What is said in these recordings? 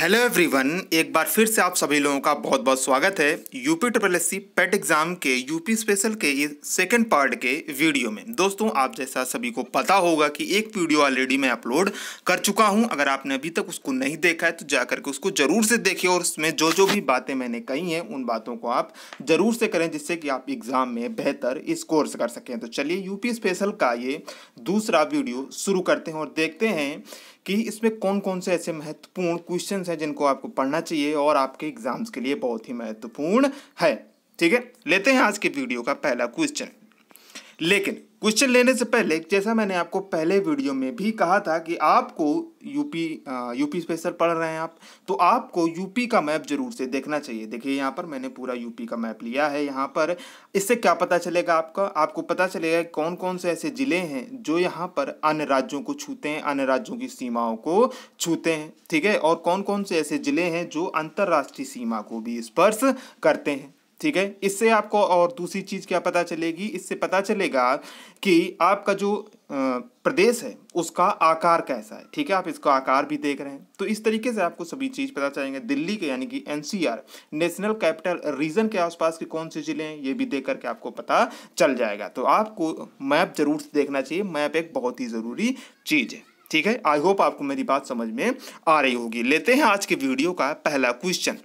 hello everyone एक बार फिर से आप सभी लोगों का बहुत बहुत स्वागत है UP triple S C PET exam के यूपी स्पेशल के इस सेकेंड पार्ट के वीडियो में दोस्तों आप जैसा सभी को पता होगा कि एक वीडियो ऑलरेडी मैं अपलोड कर चुका हूं अगर आपने अभी तक उसको नहीं देखा है तो जा करके उसको ज़रूर से देखिए और उसमें जो जो भी बातें मैंने कही हैं उन बातों को आप ज़रूर से करें जिससे कि आप एग्ज़ाम में बेहतर स्कोर्स कर सकें तो चलिए यूपी स्पेशल का ये दूसरा वीडियो शुरू करते हैं और देखते हैं कि इसमें कौन कौन से ऐसे महत्वपूर्ण क्वेश्चन हैं जिनको आपको पढ़ना चाहिए और आपके एग्जाम्स के लिए बहुत ही महत्वपूर्ण है ठीक है लेते हैं आज के वीडियो का पहला क्वेश्चन लेकिन क्वेश्चन लेने से पहले जैसा मैंने आपको पहले वीडियो में भी कहा था कि आपको यूपी यूपी स्पेशल पढ़ रहे हैं आप तो आपको यूपी का मैप जरूर से देखना चाहिए देखिए यहाँ पर मैंने पूरा यूपी का मैप लिया है यहाँ पर इससे क्या पता चलेगा आपका आपको पता चलेगा कौन कौन से ऐसे ज़िले हैं जो यहाँ पर अन्य राज्यों को छूते हैं अन्य राज्यों की सीमाओं को छूते हैं ठीक है और कौन कौन से ऐसे ज़िले हैं जो अंतर्राष्ट्रीय सीमा को भी स्पर्श करते हैं ठीक है इससे आपको और दूसरी चीज़ क्या पता चलेगी इससे पता चलेगा कि आपका जो प्रदेश है उसका आकार कैसा है ठीक है आप इसका आकार भी देख रहे हैं तो इस तरीके से आपको सभी चीज़ पता चलेंगे दिल्ली के यानी कि एनसीआर नेशनल कैपिटल रीजन के आसपास के कौन से ज़िले हैं ये भी देख करके आपको पता चल जाएगा तो आपको मैप ज़रूर देखना चाहिए मैप एक बहुत ही ज़रूरी चीज़ है ठीक है आई होप आपको मेरी बात समझ में आ रही होगी लेते हैं आज के वीडियो का पहला क्वेश्चन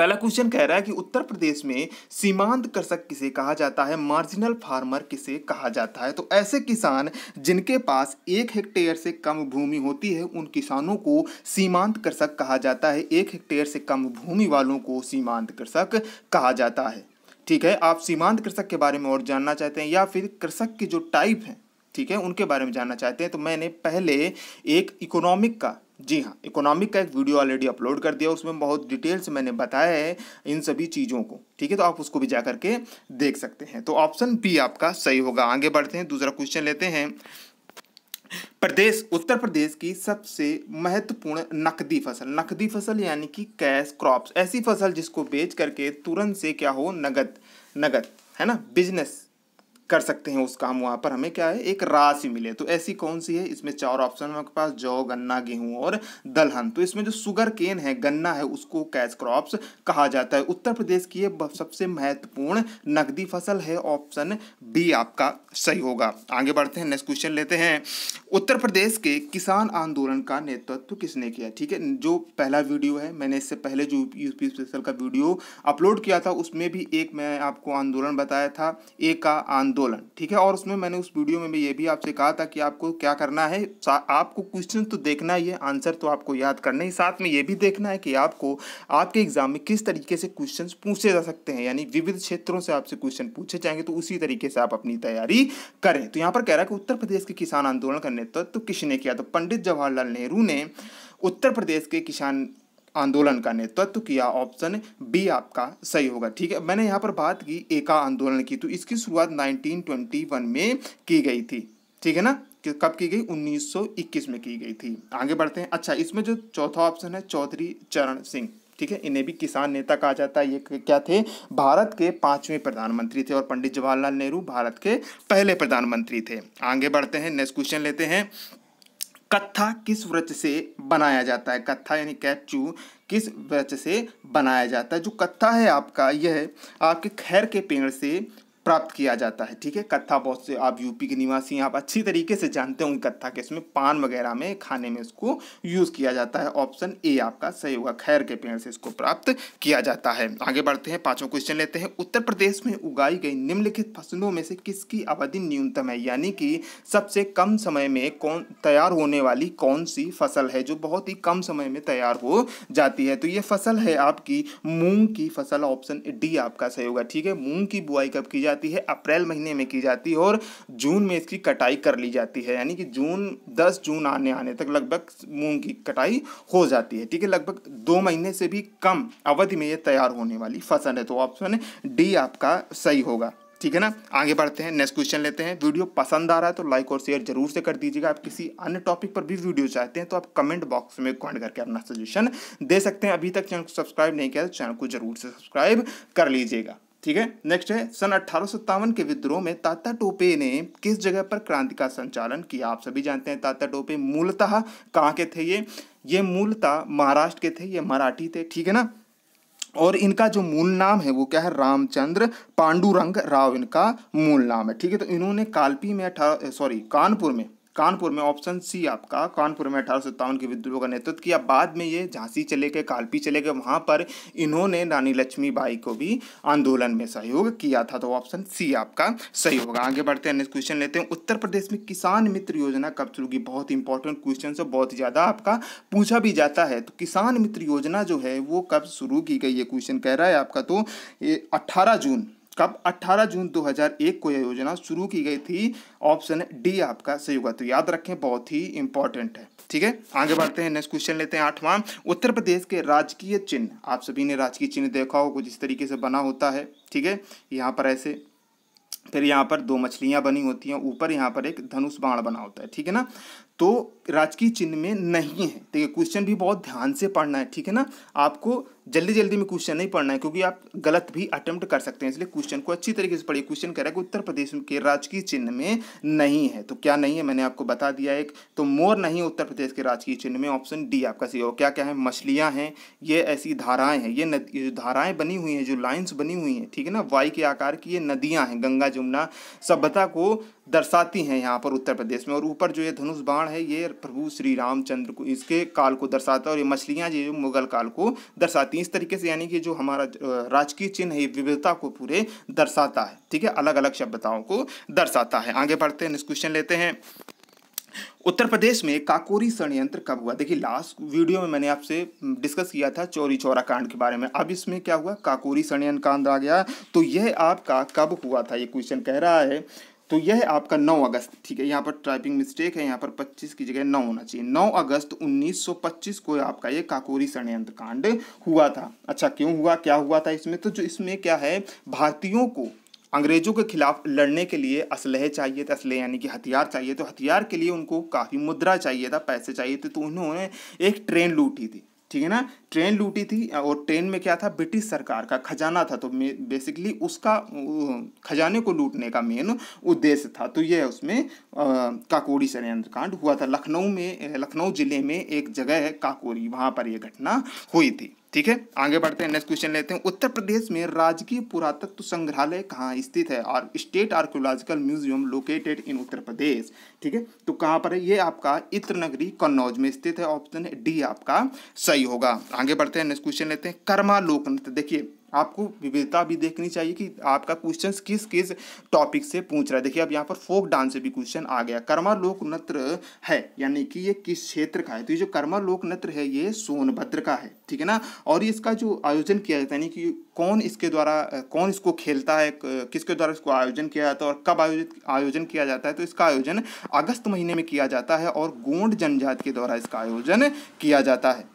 पहला क्वेश्चन कह रहा है कि उत्तर प्रदेश में सीमांत कृषक किसे कहा जाता है मार्जिनल फार्मर किसे कहा जाता है तो ऐसे किसान जिनके पास एक हेक्टेयर से कम भूमि होती है उन किसानों को सीमांत कृषक कहा जाता है एक हेक्टेयर से कम भूमि वालों को सीमांत कृषक कहा जाता है ठीक है आप सीमांत कृषक के बारे में और जानना चाहते हैं या फिर कृषक के जो टाइप हैं ठीक है उनके बारे में जानना चाहते हैं तो मैंने पहले एक इकोनॉमिक का जी हाँ इकोनॉमिक का एक वीडियो ऑलरेडी अपलोड कर दिया उसमें बहुत डिटेल्स मैंने बताया है इन सभी चीज़ों को ठीक है तो आप उसको भी जा करके देख सकते हैं तो ऑप्शन बी आपका सही होगा आगे बढ़ते हैं दूसरा क्वेश्चन लेते हैं प्रदेश उत्तर प्रदेश की सबसे महत्वपूर्ण नकदी फसल नकदी फसल यानी कि कैश क्रॉप्स ऐसी फसल जिसको बेच करके तुरंत से क्या हो नगद नगद है ना बिजनेस कर सकते हैं उस काम वहाँ पर हमें क्या है एक राशि मिले तो ऐसी कौन सी है इसमें चार ऑप्शन हमारे पास जौ गन्ना गेहूँ और दलहन तो इसमें जो शुगर केन है गन्ना है उसको कैश क्रॉप्स कहा जाता है उत्तर प्रदेश की ये सबसे महत्वपूर्ण नकदी फसल है ऑप्शन बी आपका सही होगा आगे बढ़ते हैं नेक्स्ट क्वेश्चन लेते हैं उत्तर प्रदेश के किसान आंदोलन का नेतृत्व किसने किया ठीक है जो पहला वीडियो है मैंने इससे पहले जो यूपी स्पेशल का वीडियो अपलोड किया था उसमें भी एक मैं आपको आंदोलन बताया था एक का आंदोलन आंदोलन ठीक है और उसमें मैंने उस वीडियो में भी ये भी आपसे कहा था कि आपको क्या करना है आपको क्वेश्चन तो देखना ही है आंसर तो आपको याद करना ही साथ में ये भी देखना है कि आपको आपके एग्जाम में किस तरीके से क्वेश्चन पूछे जा सकते हैं यानी विविध क्षेत्रों से आपसे क्वेश्चन पूछे जाएंगे तो उसी तरीके से आप अपनी तैयारी करें तो यहाँ पर कह रहा है कि उत्तर प्रदेश के किसान आंदोलन का नेतृत्व किसने किया तो पंडित जवाहरलाल नेहरू ने उत्तर प्रदेश के किसान आंदोलन का नेतृत्व किया ऑप्शन बी आपका सही होगा ठीक है मैंने यहाँ पर बात की एका आंदोलन की तो इसकी शुरुआत 1921 में की गई थी ठीक है ना कि कब की गई 1921 में की गई थी आगे बढ़ते हैं अच्छा इसमें जो चौथा ऑप्शन है चौधरी चरण सिंह ठीक है इन्हें भी किसान नेता कहा जाता है ये क्या थे भारत के पांचवें प्रधानमंत्री थे और पंडित जवाहरलाल नेहरू भारत के पहले प्रधानमंत्री थे आगे बढ़ते हैं नेक्स्ट क्वेश्चन लेते हैं कत्था किस वृक्ष से बनाया जाता है कत्था यानी कैचू किस वृक्ष से बनाया जाता है जो कत्था है आपका यह आपके खैर के पेड़ से प्राप्त किया जाता है ठीक है कत्था बहुत से आप यूपी के निवासी हैं आप अच्छी तरीके से जानते होंगे कत्था के इसमें पान वगैरह में खाने में इसको यूज़ किया जाता है ऑप्शन ए आपका सही होगा खैर के पेड़ से इसको प्राप्त किया जाता है आगे बढ़ते हैं पांचों क्वेश्चन लेते हैं उत्तर प्रदेश में उगाई गई निम्नलिखित फसलों में से किसकी अवधि न्यूनतम है यानी कि सबसे कम समय में कौन तैयार होने वाली कौन सी फसल है जो बहुत ही कम समय में तैयार हो जाती है तो ये फसल है आपकी मूंग की फसल ऑप्शन डी आपका सही होगा ठीक है मूंग की बुआई कब की जाती है अप्रैल महीने में की जाती है और जून में इसकी कटाई कर ली जाती है यानी कि जून दस जून आने आने तक लगभग मूंग की कटाई हो जाती है ठीक है लगभग दो महीने से भी कम अवधि में ये तैयार होने वाली फसल है तो ऑप्शन डी आपका सही होगा ठीक है ना आगे बढ़ते हैं नेक्स्ट क्वेश्चन लेते हैं वीडियो पसंद आ रहा है तो लाइक और शेयर जरूर से कर दीजिएगा आप किसी अन्य टॉपिक पर भी वीडियो चाहते हैं तो आप कमेंट बॉक्स में कमेंट करके अपना सजेशन दे सकते हैं अभी तक चैनल को सब्सक्राइब नहीं किया तो चैनल को जरूर से सब्सक्राइब कर लीजिएगा ठीक है नेक्स्ट है सन अठारह के विद्रोह में ताता टोपे ने किस जगह पर क्रांति का संचालन किया आप सभी जानते हैं ताता टोपे मूलतः कहाँ के थे ये ये मूलतः महाराष्ट्र के थे ये मराठी थे ठीक है ना और इनका जो मूल नाम है वो क्या है रामचंद्र पांडुरंग राव इनका मूल नाम है ठीक है तो इन्होंने कालपी में अठारह सॉरी कानपुर में कानपुर में ऑप्शन सी आपका कानपुर में अठारह सौ के विद्रोह का नेतृत्व किया बाद में ये झांसी चले गए कालपी चले गए वहाँ पर इन्होंने रानी बाई को भी आंदोलन में सहयोग किया था तो ऑप्शन सी आपका सही होगा आगे बढ़ते हैं नेक्स्ट क्वेश्चन लेते हैं उत्तर प्रदेश में किसान मित्र योजना कब शुरू की बहुत इंपॉर्टेंट क्वेश्चन है बहुत ज़्यादा आपका पूछा भी जाता है तो किसान मित्र योजना जो है वो कब शुरू की गई ये क्वेश्चन कह रहा है आपका तो अट्ठारह जून कब 18 जून 2001 को यह योजना शुरू की गई थी ऑप्शन डी आपका सही होगा तो याद रखें बहुत ही इंपॉर्टेंट है ठीक है आगे बढ़ते हैं नेक्स्ट क्वेश्चन लेते हैं आठवां उत्तर प्रदेश के राजकीय चिन्ह आप सभी ने राजकीय चिन्ह देखा हो कुछ इस तरीके से बना होता है ठीक है यहाँ पर ऐसे फिर यहाँ पर दो मछलियाँ बनी होती हैं ऊपर यहाँ पर एक धनुष बाण बना होता है ठीक है ना तो राजकीय चिन्ह में नहीं है ठीक है क्वेश्चन भी बहुत ध्यान से पढ़ना है ठीक है ना आपको जल्दी जल्दी में क्वेश्चन नहीं पढ़ना है क्योंकि आप गलत भी अटेम्प्ट कर सकते हैं इसलिए क्वेश्चन को अच्छी तरीके से पढ़िए क्वेश्चन कह रहा है कि उत्तर प्रदेश के राजकीय चिन्ह में नहीं है तो क्या नहीं है मैंने आपको बता दिया एक तो मोर नहीं उत्तर प्रदेश के राजकीय चिन्ह में ऑप्शन डी आपका सही हो क्या क्या है मछलियाँ हैं ये ऐसी धाराएँ हैं ये नद जो धाराएँ बनी हुई हैं जो लाइन्स बनी हुई हैं ठीक है ना वाई के आकार की ये नदियाँ हैं गंगा जमुना सभ्यता को दर्शाती हैं यहाँ पर उत्तर प्रदेश में और ऊपर जो ये धनुष बाण है ये प्रभु श्री रामचंद्र को इसके काल को दर्शाता है और ये मछलियाँ जो मुगल काल को दर्शाती इस तरीके से यानी कि जो हमारा राजकीय चिन्ह है विविधता को पूरे दर्शाता है ठीक है अलग अलग शब्दताओं को दर्शाता है आगे बढ़ते हैं क्वेश्चन लेते हैं उत्तर प्रदेश में काकोरी षडयंत्र कब हुआ देखिए लास्ट वीडियो में मैंने आपसे डिस्कस किया था चोरी चौरा कांड के बारे में अब इसमें क्या हुआ काकोरी षडयंत्र कांड आ गया तो यह आपका कब हुआ था ये क्वेश्चन कह रहा है तो यह है आपका 9 अगस्त ठीक है यहाँ पर टाइपिंग मिस्टेक है यहाँ पर 25 की जगह 9 होना चाहिए 9 अगस्त 1925 को आपका ये काकोरी षडयंत्र कांड हुआ था अच्छा क्यों हुआ क्या हुआ था इसमें तो जो इसमें क्या है भारतीयों को अंग्रेजों के खिलाफ लड़ने के लिए असलहे चाहिए थे असलहे यानी कि हथियार चाहिए तो हथियार के लिए उनको काफ़ी मुद्रा चाहिए था पैसे चाहिए थे तो उन्होंने एक ट्रेन लूटी थी ठीक है ना ट्रेन लूटी थी और ट्रेन में क्या था ब्रिटिश सरकार का खजाना था तो बेसिकली उसका खजाने को लूटने का मेन उद्देश्य था तो यह उसमें काकोरी षडयंत्र कांड हुआ था लखनऊ में लखनऊ ज़िले में एक जगह है काकोरी वहाँ पर यह घटना हुई थी ठीक है आगे बढ़ते हैं नेक्स्ट क्वेश्चन लेते हैं उत्तर प्रदेश में राजकीय पुरातत्व संग्रहालय कहाँ स्थित है और state archaeological museum located in Uttar Pradesh ठीक है तो कहाँ पर है ये आपका इत्र नगरी कन्नौज में स्थित है ऑप्शन डी आपका सही होगा आगे बढ़ते हैं नेक्स्ट क्वेश्चन लेते हैं कर्मा लोक नृत्य तो देखिए आपको विविधता भी देखनी चाहिए कि आपका क्वेश्चन किस किस टॉपिक से पूछ रहा है देखिए अब यहाँ पर फोक डांस से भी क्वेश्चन आ गया कर्मा लोक नत्र है यानी कि ये किस क्षेत्र का है तो ये जो कर्मा लोक नत्र है ये सोनभद्र का है ठीक है ना और इसका जो आयोजन किया जाता है यानी कि कौन इसके द्वारा कौन इसको खेलता है किसके द्वारा इसको आयोजन किया जाता है और कब आयोजित आयोजन किया जाता है तो इसका आयोजन अगस्त महीने में किया जाता है और गोंड जनजाति के द्वारा इसका आयोजन किया जाता है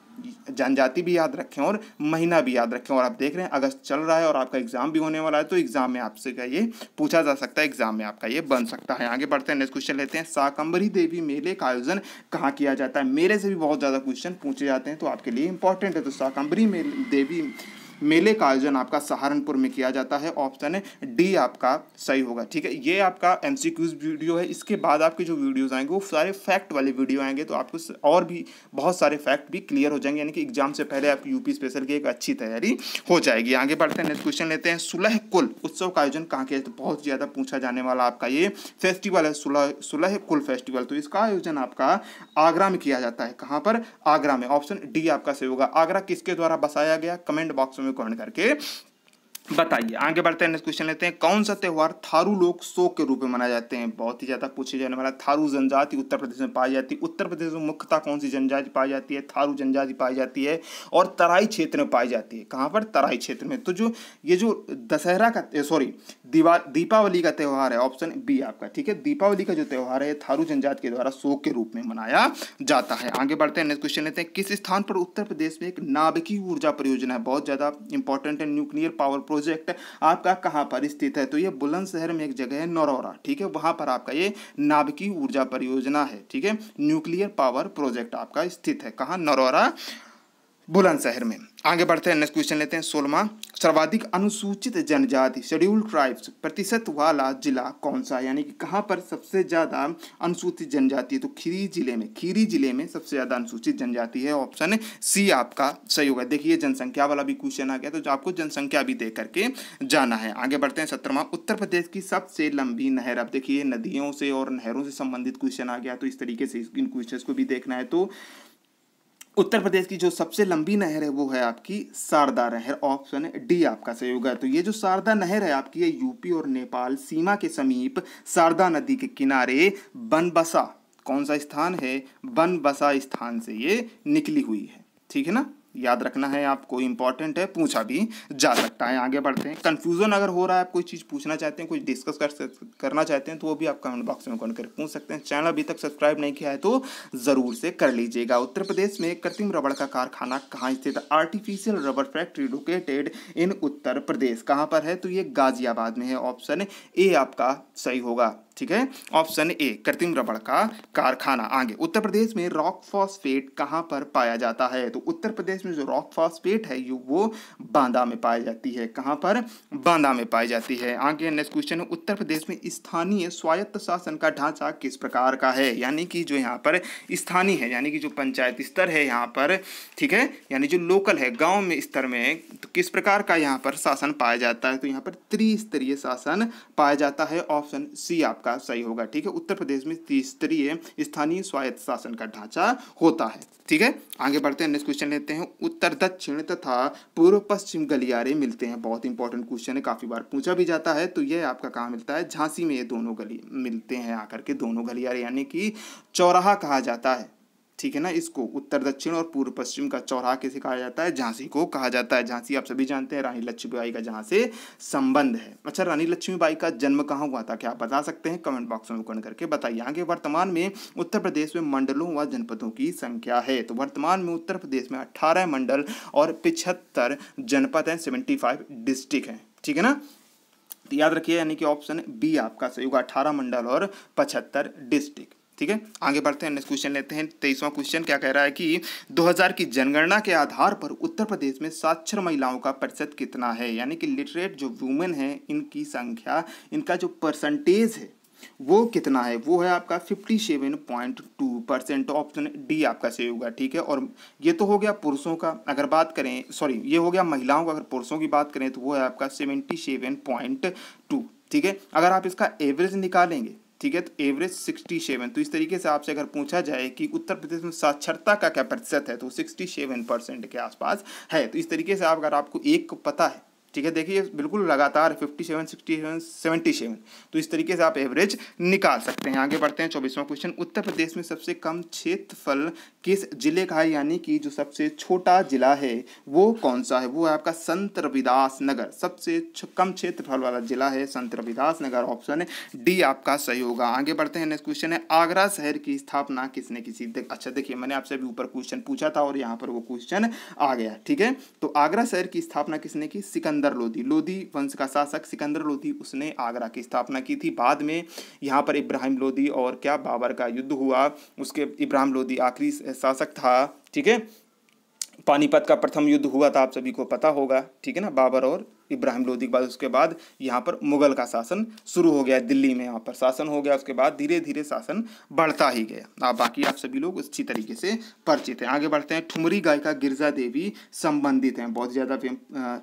जनजाति भी याद रखें और महीना भी याद रखें और आप देख रहे हैं अगस्त चल रहा है और आपका एग्जाम भी होने वाला है तो एग्जाम में आपसे का ये पूछा जा सकता है एग्जाम में आपका ये बन सकता है आगे बढ़ते हैं नेक्स्ट क्वेश्चन लेते हैं साकंबरी देवी मेले का आयोजन कहाँ किया जाता है मेले से भी बहुत ज़्यादा क्वेश्चन पूछे जाते हैं तो आपके लिए इंपॉर्टेंट है तो साकंबरी देवी मेले का आयोजन आपका सहारनपुर में किया जाता है ऑप्शन डी आपका सही होगा ठीक है ये आपका एम वीडियो है इसके बाद आपके जो वीडियोज़ आएंगे वो सारे फैक्ट वाले वीडियो आएंगे तो आपको और भी बहुत सारे फैक्ट भी क्लियर हो जाएंगे यानी कि एग्जाम से पहले आपकी यूपी स्पेशल की एक अच्छी तैयारी हो जाएगी आगे बढ़ते हैं नेक्स्ट क्वेश्चन लेते हैं सुलह कुल उत्सव का आयोजन कहाँ किया जाता है बहुत ज़्यादा पूछा जाने वाला आपका ये फेस्टिवल है सुलह सुलह कुल फेस्टिवल तो इसका आयोजन आपका आगरा में किया जाता है कहाँ पर आगरा में ऑप्शन डी आपका सही होगा आगरा किसके द्वारा बसाया गया कमेंट बॉक्स में में कमेंट करके बताइए आगे बढ़ते हैं नेक्स्ट क्वेश्चन लेते हैं कौन सा त्यौहार थारू लोग शोक के रूप में मनाए जाते हैं बहुत ही ज़्यादा पूछे जाने वाला थारू जनजाति उत्तर प्रदेश में पाई जाती है उत्तर प्रदेश में मुख्यतः कौन सी जनजाति पाई जाती है थारू जनजाति पाई जाती है और तराई क्षेत्र में पाई जाती है कहाँ पर तराई क्षेत्र में तो जो ये जो दशहरा का सॉरी दीवा दीपावली का त्यौहार है ऑप्शन बी आपका ठीक है दीपावली का जो त्यौहार है थारू जनजाति के द्वारा शोक के रूप में मनाया जाता है आगे बढ़ते हैं नेक्स्ट क्वेश्चन लेते हैं किस स्थान पर उत्तर प्रदेश में एक नाभिकीय ऊर्जा परियोजना है बहुत ज़्यादा इंपॉर्टेंट है न्यूक्लियर पावर प्रोजेक्ट आपका कहाँ पर स्थित है तो ये बुलंदशहर में एक जगह है नरौरा ठीक है वहां पर आपका ये नाभिकीय ऊर्जा परियोजना है ठीक है न्यूक्लियर पावर प्रोजेक्ट आपका स्थित है कहाँ नरौरा बुलंदशहर में आगे बढ़ते हैं नेक्स्ट क्वेश्चन लेते हैं सोलमा सर्वाधिक अनुसूचित जनजाति शेड्यूल ट्राइब्स प्रतिशत वाला जिला कौन सा यानी कि कहाँ पर सबसे ज़्यादा अनुसूचित जनजाति तो खीरी जिले में खीरी जिले में सबसे ज़्यादा अनुसूचित जनजाति है ऑप्शन सी आपका सही होगा देखिए जनसंख्या वाला भी क्वेश्चन आ गया तो आपको जनसंख्या भी दे करके जाना है आगे बढ़ते हैं सत्रहवा उत्तर प्रदेश की सबसे लंबी नहर अब देखिए नदियों से और नहरों से संबंधित क्वेश्चन आ गया तो इस तरीके से इन क्वेश्चन को भी देखना है तो उत्तर प्रदेश की जो सबसे लंबी नहर है वो है आपकी शारदा नहर ऑप्शन डी आपका सही होगा तो ये जो शारदा नहर है आपकी ये यूपी और नेपाल सीमा के समीप शारदा नदी के किनारे बनबसा कौन सा स्थान है बनबसा स्थान से ये निकली हुई है ठीक है ना याद रखना है आपको इंपॉर्टेंट है पूछा भी जा सकता है आगे बढ़ते हैं कन्फ्यूजन अगर हो रहा है आप कोई चीज़ पूछना चाहते हैं कुछ डिस्कस कर करना चाहते हैं तो वो भी आप कमेंट बॉक्स में कमेंट कर पूछ सकते हैं चैनल अभी तक सब्सक्राइब नहीं किया है तो ज़रूर से कर लीजिएगा उत्तर प्रदेश में कृत्रिम रबड़ का कारखाना कहाँ स्थित आर्टिफिशियल रबड़ फैक्ट्री लोकेटेड इन उत्तर प्रदेश कहाँ पर है तो ये गाजियाबाद में है ऑप्शन ए आपका सही होगा ठीक है ऑप्शन ए कृत्रिम रबड़ का कारखाना आगे उत्तर प्रदेश में रॉक फॉस्फेट कहाँ पर पाया जाता है तो उत्तर प्रदेश में जो रॉक फॉस्फेट है यू वो बांदा में पाई जाती है कहाँ पर बांदा में पाई जाती है आगे नेक्स्ट क्वेश्चन है उत्तर प्रदेश में स्थानीय स्वायत्त शासन का ढांचा किस प्रकार का है यानी कि जो यहाँ पर स्थानीय है यानी कि जो पंचायत स्तर है यहाँ पर ठीक है यानी जो लोकल है गाँव में स्तर में तो किस प्रकार का यहाँ पर शासन पाया जाता है तो यहाँ पर त्रिस्तरीय शासन पाया जाता है ऑप्शन सी आपका आपका सही होगा ठीक है उत्तर प्रदेश में त्रिस्तरीय स्थानीय स्वायत्त शासन का ढांचा होता है ठीक है आगे बढ़ते हैं नेक्स्ट क्वेश्चन लेते हैं उत्तर दक्षिण तथा पूर्व पश्चिम गलियारे मिलते हैं बहुत इंपॉर्टेंट क्वेश्चन है काफी बार पूछा भी जाता है तो यह आपका कहाँ मिलता है झांसी में ये दोनों गली मिलते हैं आकर के दोनों गलियारे यानी कि चौराहा कहा जाता है ठीक है ना इसको उत्तर दक्षिण और पूर्व पश्चिम का चौराहा किसे कहा जाता है झांसी को कहा जाता है झांसी आप सभी जानते हैं रानी लक्ष्मीबाई का जहाँ से संबंध है अच्छा रानी लक्ष्मीबाई का जन्म कहाँ हुआ था क्या आप बता सकते हैं कमेंट बॉक्स में कमेंट करके बताइए आगे वर्तमान में उत्तर प्रदेश में मंडलों व जनपदों की संख्या है तो वर्तमान में उत्तर प्रदेश में अट्ठारह मंडल और पिछहत्तर जनपद हैं सेवेंटी फाइव डिस्ट्रिक्ट हैं ठीक है ना तो याद रखिए यानी कि ऑप्शन बी आपका सही होगा अठारह मंडल और पचहत्तर डिस्ट्रिक्ट ठीक है आगे बढ़ते हैं नेक्स्ट क्वेश्चन लेते हैं तेईसवां क्वेश्चन क्या कह रहा है कि 2000 की जनगणना के आधार पर उत्तर प्रदेश में साक्षर महिलाओं का प्रतिशत कितना है यानी कि लिटरेट जो वुमेन है इनकी संख्या इनका जो परसेंटेज है वो कितना है वो है आपका fifty seven point two percent option D आपका सही होगा ठीक है और ये तो हो गया पुरुषों का अगर बात करें सॉरी ये हो गया महिलाओं का अगर पुरुषों की बात करें तो वो है आपका सेवेंटी सेवन पॉइंट टू ठीक है अगर आप इसका एवरेज निकालेंगे ठीक है तो एवरेज सिक्सटी सेवन तो इस तरीके से आपसे अगर पूछा जाए कि उत्तर प्रदेश में साक्षरता का क्या प्रतिशत है तो सिक्सटी सेवन परसेंट के आसपास है तो इस तरीके से आप अगर आपको एक को पता है ठीक है देखिए बिल्कुल लगातार fifty seven sixty seven seventy seven तो इस तरीके से आप एवरेज निकाल सकते हैं आगे बढ़ते हैं चौबीसवां क्वेश्चन उत्तर प्रदेश में सबसे कम क्षेत्रफल किस जिले का है यानी कि जो सबसे छोटा जिला है वो कौन सा है वो है आपका संत रविदास नगर सबसे कम क्षेत्रफल वाला जिला है संत रविदास नगर ऑप्शन डी आपका सही होगा आगे बढ़ते हैं नेक्स्ट क्वेश्चन है आगरा शहर की स्थापना किसने किसी देख, अच्छा देखिए मैंने आपसे भी ऊपर क्वेश्चन पूछा था और यहाँ पर वो क्वेश्चन आ गया ठीक है तो आगरा शहर की स्थापना किसने की सिकंदर सिकंदर लोधी लोधी वंश का शासक सिकंदर लोधी उसने आगरा की स्थापना की थी बाद में यहाँ पर इब्राहिम लोधी और क्या बाबर का युद्ध हुआ उसके इब्राहिम लोधी आखिरी शासक था ठीक है पानीपत का प्रथम युद्ध हुआ था आप सभी को पता होगा ठीक है ना बाबर और इब्राहिम लोधी के बाद उसके बाद यहाँ पर मुगल का शासन शुरू हो गया दिल्ली में यहाँ पर शासन हो गया उसके बाद धीरे धीरे शासन बढ़ता ही गया आप बाकी आप सभी लोग अच्छी तरीके से परिचित हैं आगे बढ़ते हैं ठुमरी गायिका गिरजा देवी संबंधित हैं बहुत ज़्यादा फेम,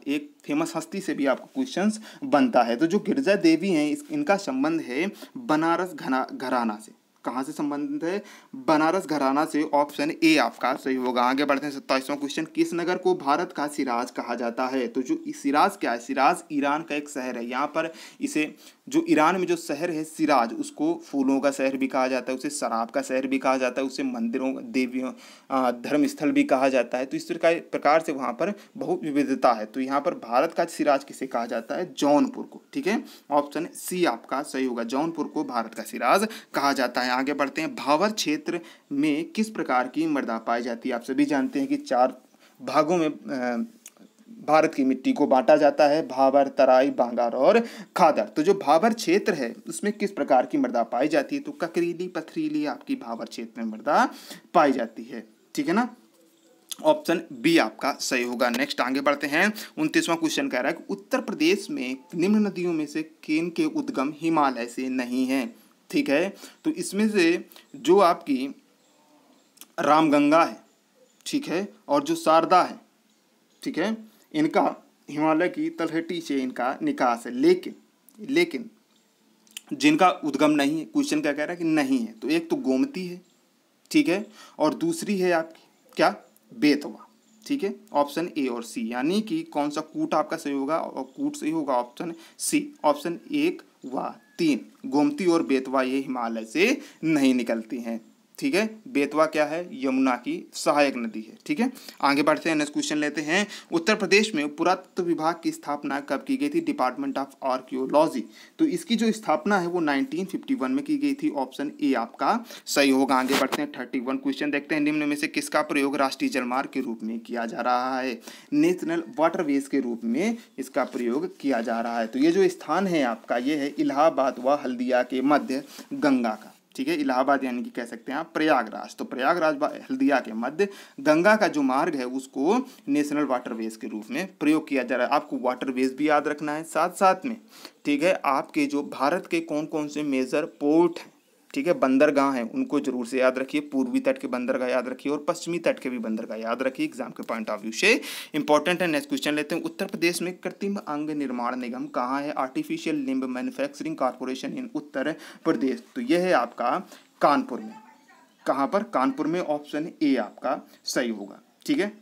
एक फेमस हस्ती से भी आपको क्वेश्चन बनता है तो जो गिरजा देवी हैं इनका संबंध है बनारस घना घराना से कहाँ से संबंधित है बनारस घराना से ऑप्शन ए आपका सही होगा आगे बढ़ते हैं सत्ताईसवां क्वेश्चन किस नगर को भारत का सिराज कहा जाता है तो जो सिराज क्या है सिराज ईरान का एक शहर है यहाँ पर इसे जो ईरान में जो शहर है सिराज उसको फूलों का शहर भी कहा जाता है उसे शराब का शहर भी कहा जाता है उसे मंदिरों देवियों धर्म स्थल भी कहा जाता है तो इस प्रकार से वहाँ पर बहुत विविधता है तो यहाँ पर भारत का सिराज किसे कहा जाता है जौनपुर को ठीक है ऑप्शन सी आपका सही होगा जौनपुर को भारत का सिराज कहा जाता है आगे बढ़ते हैं भावर क्षेत्र में किस प्रकार की मृदा पाई जाती है आप सभी जानते हैं कि चार भागों में भारत की मिट्टी को बांटा जाता है भाबर तराई बांगार और खादर तो जो भाबर क्षेत्र है उसमें किस प्रकार की मृदा पाई जाती है तो ककरीली पथरीली आपकी भाबर क्षेत्र में मृदा पाई जाती है ठीक है ना ऑप्शन बी आपका सही होगा नेक्स्ट आगे बढ़ते हैं उनतीसवां क्वेश्चन कह रहा है कि उत्तर प्रदेश में निम्न नदियों में से केन के उद्गम हिमालय से नहीं है ठीक है तो इसमें से जो आपकी रामगंगा है ठीक है और जो शारदा है ठीक है इनका हिमालय की तलहटी से इनका निकास है लेकिन लेकिन जिनका उद्गम नहीं है क्वेश्चन क्या कह रहा है कि नहीं है तो एक तो गोमती है ठीक है और दूसरी है आपकी क्या बेतवा ठीक है ऑप्शन ए और सी यानी कि कौन सा कूट आपका सही होगा और कूट सही होगा ऑप्शन सी ऑप्शन एक व तीन गोमती और बेतवा ये हिमालय से नहीं निकलती हैं ठीक है बेतवा क्या है यमुना की सहायक नदी है ठीक है आगे बढ़ते हैं नेक्स्ट क्वेश्चन लेते हैं उत्तर प्रदेश में पुरातत्व विभाग की स्थापना कब की गई थी डिपार्टमेंट ऑफ आर्क्योलॉजी तो इसकी जो स्थापना है वो 1951 में की गई थी ऑप्शन ए आपका सही होगा आगे बढ़ते हैं थर्टी क्वेश्चन देखते हैं निम्न में से किसका प्रयोग राष्ट्रीय जलमार्ग के रूप में किया जा रहा है नेशनल वाटरवेज के रूप में इसका प्रयोग किया जा रहा है तो ये जो स्थान है आपका ये है इलाहाबाद व हल्दिया के मध्य गंगा का ठीक है इलाहाबाद यानी कि कह सकते हैं आप प्रयागराज तो प्रयागराज हल्दिया के मध्य गंगा का जो मार्ग है उसको नेशनल वाटरवेज के रूप में प्रयोग किया जा रहा है आपको वाटरवेज भी याद रखना है साथ साथ में ठीक है आपके जो भारत के कौन कौन से मेजर पोर्ट हैं ठीक है बंदरगाह हैं उनको जरूर से याद रखिए पूर्वी तट के बंदरगाह याद रखिए और पश्चिमी तट के भी बंदरगाह याद रखिए एग्जाम के पॉइंट ऑफ व्यू से इंपॉर्टेंट है नेक्स्ट क्वेश्चन लेते हैं उत्तर प्रदेश में कृत्रिम अंग निर्माण निगम कहाँ है artificial limb manufacturing corporation in Uttar Pradesh तो यह है आपका कानपुर में कहाँ पर कानपुर में ऑप्शन ए आपका सही होगा ठीक है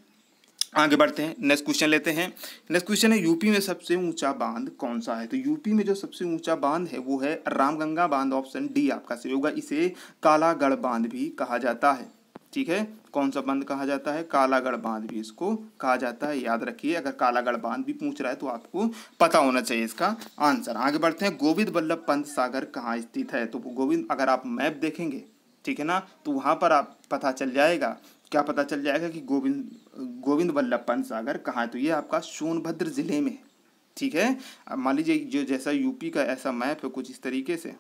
आगे बढ़ते हैं नेक्स्ट क्वेश्चन लेते हैं नेक्स्ट क्वेश्चन है यूपी में सबसे ऊंचा बांध कौन सा है तो यूपी में जो सबसे ऊंचा बांध है वो है रामगंगा बांध ऑप्शन डी आपका सही होगा इसे कालागढ़ बांध भी कहा जाता है ठीक है कौन सा बांध कहा जाता है कालागढ़ बांध भी इसको कहा जाता है याद रखिए अगर कालागढ़ बांध भी पूछ रहा है तो आपको पता होना चाहिए इसका आंसर आगे बढ़ते हैं गोविंद वल्लभ पंत सागर कहाँ स्थित है तो गोविंद अगर आप मैप देखेंगे ठीक है ना तो वहाँ पर आप पता चल जाएगा क्या पता चल जाएगा कि गोविंद गोविंद वल्लभ पंत सागर कहाँ है तो ये आपका सोनभद्र ज़िले में ठीक है अब मान लीजिए जो जैसा यूपी का ऐसा मैप है कुछ इस तरीके से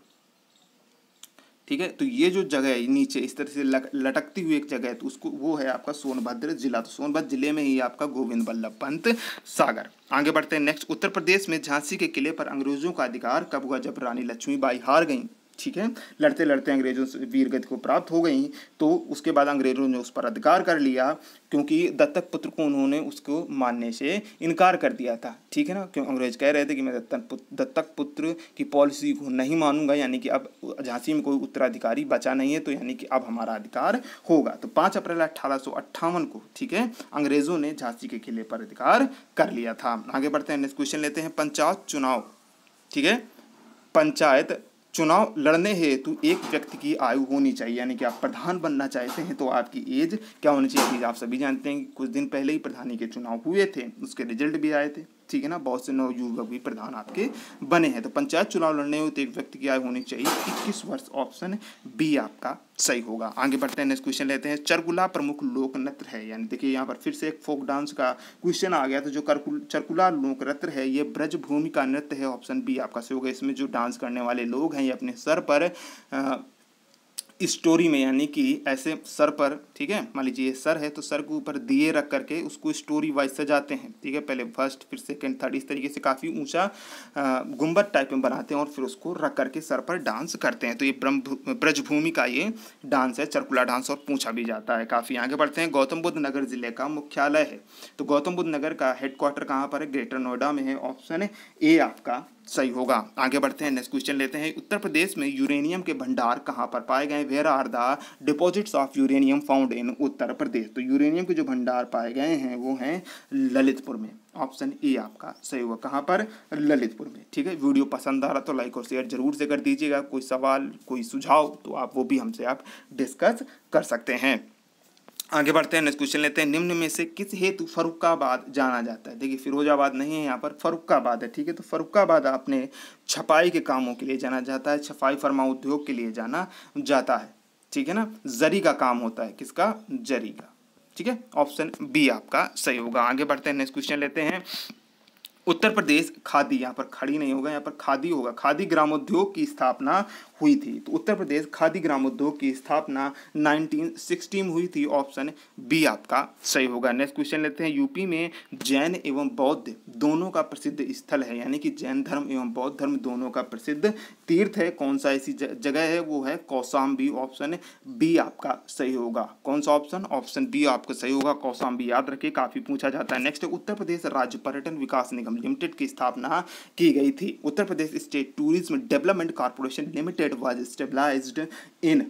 ठीक है तो ये जो जगह है नीचे इस तरह से लटकती हुई एक जगह है तो उसको वो है आपका सोनभद्र जिला तो सोनभद्र जिले में ही आपका गोविंद वल्लभ पंत सागर आगे बढ़ते हैं नेक्स्ट उत्तर प्रदेश में झांसी के किले पर अंग्रेजों का अधिकार कब हुआ जब रानी लक्ष्मीबाई हार गई ठीक है लड़ते लड़ते अंग्रेजों से वीरगति को प्राप्त हो गई तो उसके बाद अंग्रेजों ने उस पर अधिकार कर लिया क्योंकि दत्तक पुत्र को उन्होंने उसको मानने से इनकार कर दिया था ठीक है ना क्यों अंग्रेज कह रहे थे कि मैं दत्तक पुत्र दत्तक पुत्र की पॉलिसी को नहीं मानूंगा यानी कि अब झांसी में कोई उत्तराधिकारी बचा नहीं है तो यानी कि अब हमारा अधिकार होगा तो पाँच अप्रैल अट्ठारह को ठीक है अंग्रेजों ने झांसी के किले पर अधिकार कर लिया था आगे बढ़ते हैं नेक्स्ट क्वेश्चन लेते हैं पंचायत चुनाव ठीक है पंचायत चुनाव लड़ने हेतु एक व्यक्ति की आयु होनी चाहिए यानी कि आप प्रधान बनना चाहते हैं तो आपकी एज क्या होनी चाहिए आप सभी जानते हैं कि कुछ दिन पहले ही प्रधानी के चुनाव हुए थे उसके रिजल्ट भी आए थे ठीक है ना बहुत से नवयुवक भी प्रधान आपके बने हैं तो पंचायत चुनाव लड़ने हो तो एक व्यक्ति की आयु होनी चाहिए इक्कीस वर्ष ऑप्शन बी आपका सही होगा आगे बढ़ते हैं नेक्स्ट क्वेश्चन लेते हैं चरकुला प्रमुख लोक नृत्य है यानी देखिए यहाँ पर फिर से एक फोक डांस का क्वेश्चन आ गया तो जो चरकुला लोक नृत्य है ये ब्रजभूमि का नृत्य है ऑप्शन बी आपका सही होगा इसमें जो डांस करने वाले लोग हैं ये अपने सर पर आ, स्टोरी में यानी कि ऐसे सर पर ठीक है मान लीजिए सर है तो सर के ऊपर दिए रख करके उसको स्टोरी वाइज सजाते हैं ठीक है पहले फर्स्ट फिर सेकंड थर्ड इस तरीके से काफ़ी ऊंचा गुंबद टाइप में बनाते हैं और फिर उसको रख करके सर पर डांस करते हैं तो ये ब्रजभूमि का ये डांस है चरकुला डांस और पूछा भी जाता है काफ़ी आगे बढ़ते हैं गौतम बुद्ध नगर ज़िले का मुख्यालय है तो गौतम बुद्ध नगर का हेडक्वार्टर कहाँ पर है ग्रेटर नोएडा में है ऑप्शन ए आपका सही होगा आगे बढ़ते हैं नेक्स्ट क्वेश्चन लेते हैं उत्तर प्रदेश में यूरेनियम के भंडार कहाँ पर पाए गए where are the deposits of uranium found in Uttar Pradesh तो यूरेनियम के जो भंडार पाए गए हैं वो हैं ललितपुर में ऑप्शन ए आपका सही होगा कहाँ पर ललितपुर में ठीक है वीडियो पसंद आ रहा तो लाइक और शेयर जरूर से कर दीजिएगा कोई सवाल कोई सुझाव तो आप वो भी हमसे आप डिस्कस कर सकते हैं आगे बढ़ते हैं नेक्स्ट क्वेश्चन लेते हैं निम्न में से किस हेतु फरुखाबाद जाना जाता है देखिए फिरोजाबाद नहीं है यहाँ पर फरुखाबाद है ठीक है तो फरुखाबाद अपने छपाई के कामों के लिए जाना जाता है छपाई फर्मा उद्योग के लिए जाना जाता है ठीक है ना जरी का काम होता है किसका जरी का ठीक है ऑप्शन बी आपका सही होगा आगे बढ़ते हैं नेक्स्ट क्वेश्चन लेते हैं उत्तर प्रदेश खादी यहाँ पर खड़ी नहीं होगा यहाँ पर खादी होगा खादी ग्रामोद्योग की स्थापना हुई थी तो उत्तर प्रदेश खादी ग्रामोद्योग की स्थापना 1916 में हुई थी ऑप्शन बी आपका सही होगा नेक्स्ट क्वेश्चन लेते हैं यूपी में जैन एवं बौद्ध दोनों का प्रसिद्ध स्थल है यानी कि जैन धर्म एवं बौद्ध धर्म दोनों का प्रसिद्ध तीर्थ है कौन सा ऐसी जगह है वो है कौसाम्बी ऑप्शन बी आपका सही होगा कौन सा ऑप्शन ऑप्शन बी आपका सही होगा कौसाम्बी याद रखिए काफ़ी पूछा जाता है नेक्स्ट उत्तर प्रदेश राज्य पर्यटन विकास निगम निगम लिमिटेड की स्थापना की गई थी Uttar Pradesh state tourism development corporation limited was stabilise in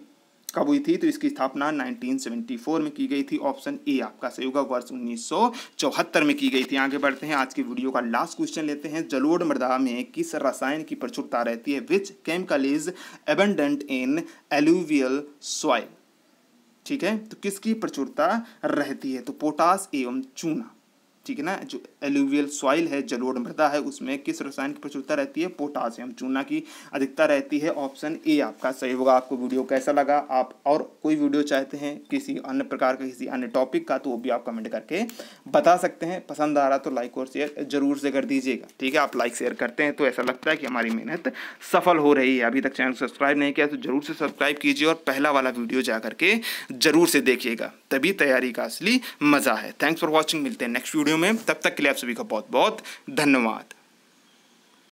कब हुई थी तो इसकी स्थापना 1974 में की गई थी ऑप्शन ए आपका सही होगा वर्ष उन्नीस में की गई थी आगे बढ़ते हैं आज की वीडियो का लास्ट क्वेश्चन लेते हैं जलोड़ मृदा में किस रसायन की प्रचुरता रहती है which chemical is abundant in alluvial soil ठीक है तो किसकी प्रचुरता रहती है तो पोटास एवं चूना ठीक है ना जो एलुवियल सॉइल है जलोढ़ मृदा है उसमें किस रसायन की प्रचुरता रहती है पोटासियम चूना की अधिकता रहती है ऑप्शन ए आपका सही होगा आपको वीडियो कैसा लगा आप और कोई वीडियो चाहते हैं किसी अन्य प्रकार का किसी अन्य टॉपिक का तो वो भी आप कमेंट करके बता सकते हैं पसंद आ रहा तो लाइक और शेयर जरूर से कर दीजिएगा ठीक है आप लाइक शेयर करते हैं तो ऐसा लगता है कि हमारी मेहनत सफल हो रही है अभी तक चैनल सब्सक्राइब नहीं किया तो जरूर से सब्सक्राइब कीजिए और पहला वाला वीडियो जा करके जरूर से देखिएगा तभी तैयारी का असली मज़ा है थैंक्स फॉर वॉचिंग मिलते हैं नेक्स्ट वीडियो वीडियो में तब तक के लिए आप सभी का बहुत बहुत धन्यवाद